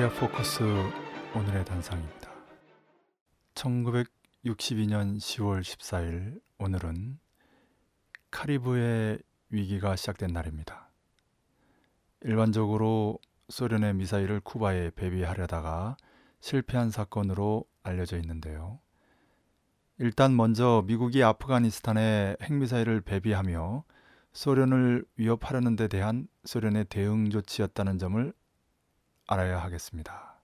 코리아 포커스 오늘의 단상입니다. 1962년 10월 14일 오늘은 카리브의 위기가 시작된 날입니다. 일반적으로 소련의 미사일을 쿠바에 배비하려다가 실패한 사건으로 알려져 있는데요. 일단 먼저 미국이 아프가니스탄에 핵미사일을 배비하며 소련을 위협하려는 데 대한 소련의 대응 조치였다는 점을 알아야 하겠습니다.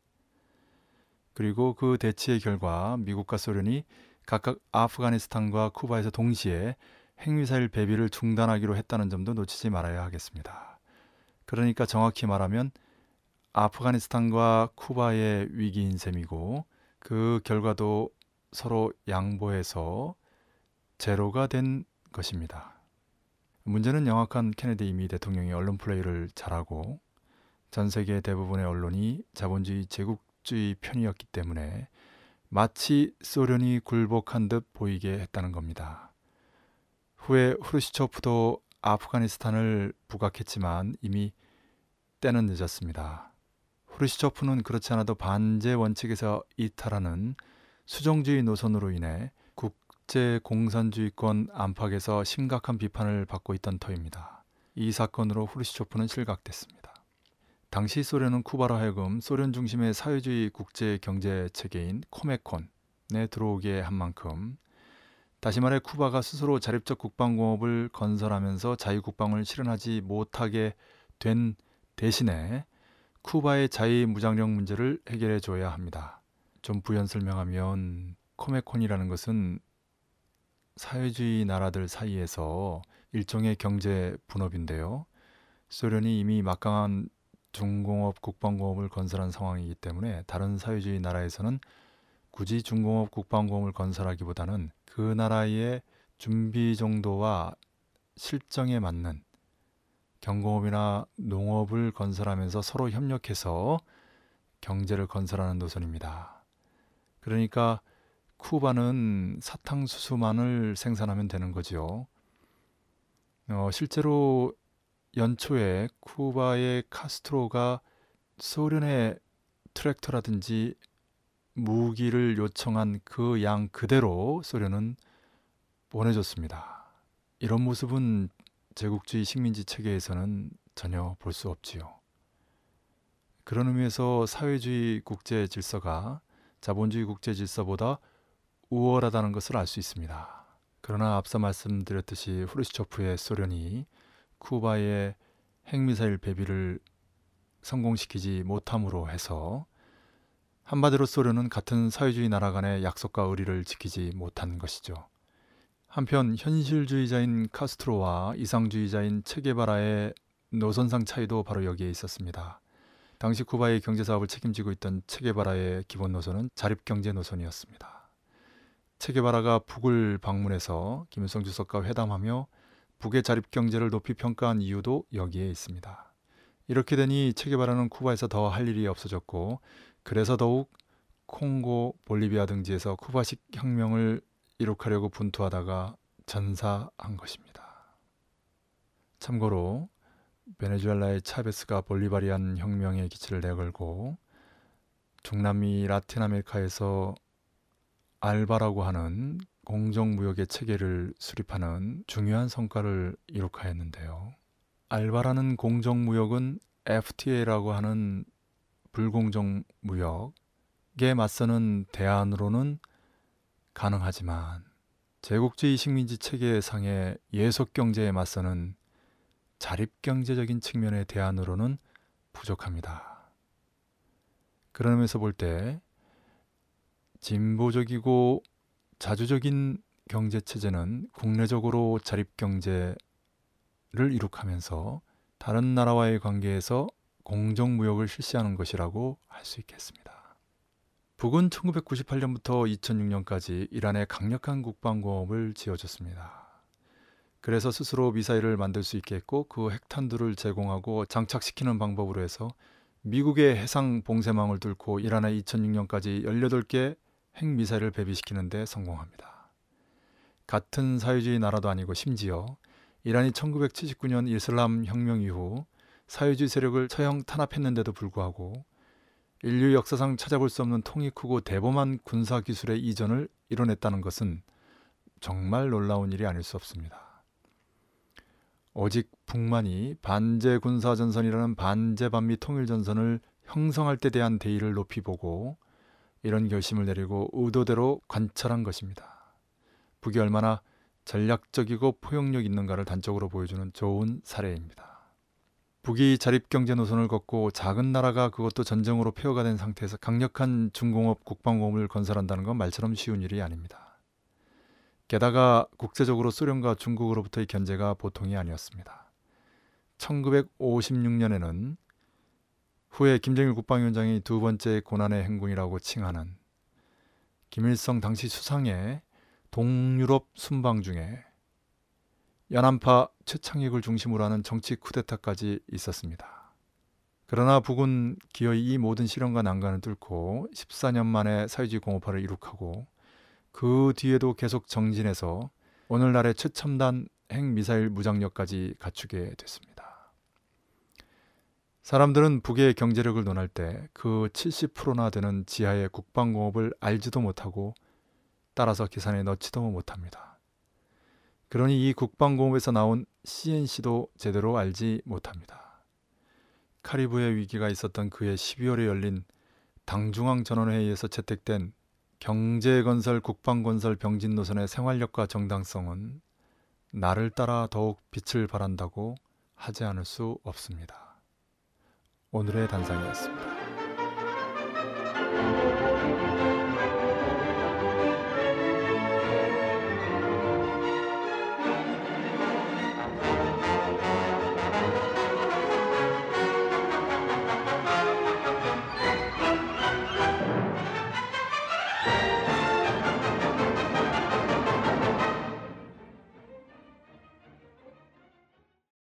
그리고 그 대치의 결과 미국과 소련이 각각 아프가니스탄과 쿠바에서 동시에 핵미사일 배비를 중단하기로 했다는 점도 놓치지 말아야 하겠습니다. 그러니까 정확히 말하면 아프가니스탄과 쿠바의 위기인 셈이고 그 결과도 서로 양보해서 제로가 된 것입니다. 문제는 영악한 케네디 이미 대통령이 언론 플레이를 잘하고 전 세계 대부분의 언론이 자본주의 제국주의 편이었기 때문에 마치 소련이 굴복한 듯 보이게 했다는 겁니다. 후에 후르시초프도 아프가니스탄을 부각했지만 이미 때는 늦었습니다. 후르시초프는 그렇지 않아도 반제 원칙에서 이탈하는 수정주의 노선으로 인해 국제 공산주의권 안팎에서 심각한 비판을 받고 있던 터입니다. 이 사건으로 후르시초프는 실각됐습니다. 당시 소련은 쿠바라 하여금 소련 중심의 사회주의 국제 경제 체계인 코메콘에 들어오게 한 만큼 다시 말해 쿠바가 스스로 자립적 국방공업을 건설하면서 자유국방을 실현하지 못하게 된 대신에 쿠바의 자유무장력 문제를 해결해 줘야 합니다. 좀 부연 설명하면 코메콘이라는 것은 사회주의 나라들 사이에서 일종의 경제 분업인데요. 소련이 이미 막강한 중공업 국방공업을 건설한 상황이기 때문에 다른 사회주의 나라에서는 굳이 중공업 국방공업을 건설하기보다는 그 나라의 준비 정도와 실정에 맞는 경공업이나 농업을 건설하면서 서로 협력해서 경제를 건설하는 노선입니다. 그러니까 쿠바는 사탕수수만을 생산하면 되는 거지요. 어, 실제로 연초에 쿠바의 카스트로가 소련의 트랙터라든지 무기를 요청한 그 양 그대로 소련은 보내줬습니다. 이런 모습은 제국주의 식민지 체계에서는 전혀 볼 수 없지요. 그런 의미에서 사회주의 국제 질서가 자본주의 국제 질서보다 우월하다는 것을 알 수 있습니다. 그러나 앞서 말씀드렸듯이 후르시초프의 소련이 쿠바의 핵미사일 배비를 성공시키지 못함으로 해서 한마디로 소련은 같은 사회주의 나라 간의 약속과 의리를 지키지 못한 것이죠. 한편 현실주의자인 카스트로와 이상주의자인 체게바라의 노선상 차이도 바로 여기에 있었습니다. 당시 쿠바의 경제 사업을 책임지고 있던 체게바라의 기본 노선은 자립 경제 노선이었습니다. 체게바라가 북을 방문해서 김일성 주석과 회담하며 북의 자립 경제를 높이 평가한 이유도 여기에 있습니다. 이렇게 되니 체계바라는 쿠바에서 더 할 일이 없어졌고 그래서 더욱 콩고, 볼리비아 등지에서 쿠바식 혁명을 이룩하려고 분투하다가 전사한 것입니다. 참고로 베네수엘라의 차베스가 볼리바리안 혁명의 기치를 내걸고 중남미 라틴 아메리카에서 알바라고 하는 공정무역의 체계를 수립하는 중요한 성과를 이룩하였는데요. 알바라는 공정무역은 FTA라고 하는 불공정무역에 맞서는 대안으로는 가능하지만 제국주의 식민지 체계상의 예속경제에 맞서는 자립경제적인 측면의 대안으로는 부족합니다. 그런 면에서 볼 때 진보적이고 자주적인 경제 체제는 국내적으로 자립 경제를 이룩하면서 다른 나라와의 관계에서 공정 무역을 실시하는 것이라고 할 수 있겠습니다. 북은 1998년부터 2006년까지 이란의 강력한 국방공업을 지어줬습니다. 그래서 스스로 미사일을 만들 수 있게 했고 그 핵탄두를 제공하고 장착시키는 방법으로 해서 미국의 해상 봉쇄망을 뚫고 이란의 2006년까지 18개 핵미사일을 배비시키는데 성공합니다. 같은 사회주의 나라도 아니고 심지어 이란이 1979년 이슬람 혁명 이후 사회주의 세력을 처형 탄압했는데도 불구하고 인류 역사상 찾아볼 수 없는 통이 크고 대범한 군사 기술의 이전을 이뤄냈다는 것은 정말 놀라운 일이 아닐 수 없습니다. 오직 북만이 반제 군사 전선이라는 반제 반미 통일 전선을 형성할 때 대한 대의를 높이 보고 이런 결심을 내리고 의도대로 관찰한 것입니다. 북이 얼마나 전략적이고 포용력 있는가를 단적으로 보여주는 좋은 사례입니다. 북이 자립경제 노선을 걷고 작은 나라가 그것도 전쟁으로 폐허가 된 상태에서 강력한 중공업 국방공업을 건설한다는 건 말처럼 쉬운 일이 아닙니다. 게다가 국제적으로 소련과 중국으로부터의 견제가 보통이 아니었습니다. 1956년에는 후에 김정일 국방위원장이 두 번째 고난의 행군이라고 칭하는 김일성 당시 수상의 동유럽 순방 중에 연안파 최창익을 중심으로 하는 정치 쿠데타까지 있었습니다. 그러나 북은 기어이 이 모든 시련과 난관을 뚫고 14년 만에 사회주의 공업화를 이룩하고 그 뒤에도 계속 정진해서 오늘날의 최첨단 핵미사일 무장력까지 갖추게 됐습니다. 사람들은 북의 경제력을 논할 때 그 70%나 되는 지하의 국방공업을 알지도 못하고 따라서 계산에 넣지도 못합니다. 그러니 이 국방공업에서 나온 CNC도 제대로 알지 못합니다. 카리브해 위기가 있었던 그해 12월에 열린 당중앙 전원회의에서 채택된 경제건설 국방건설 병진 노선의 생활력과 정당성은 나를 따라 더욱 빛을 발한다고 하지 않을 수 없습니다. 오늘의 단상이었습니다.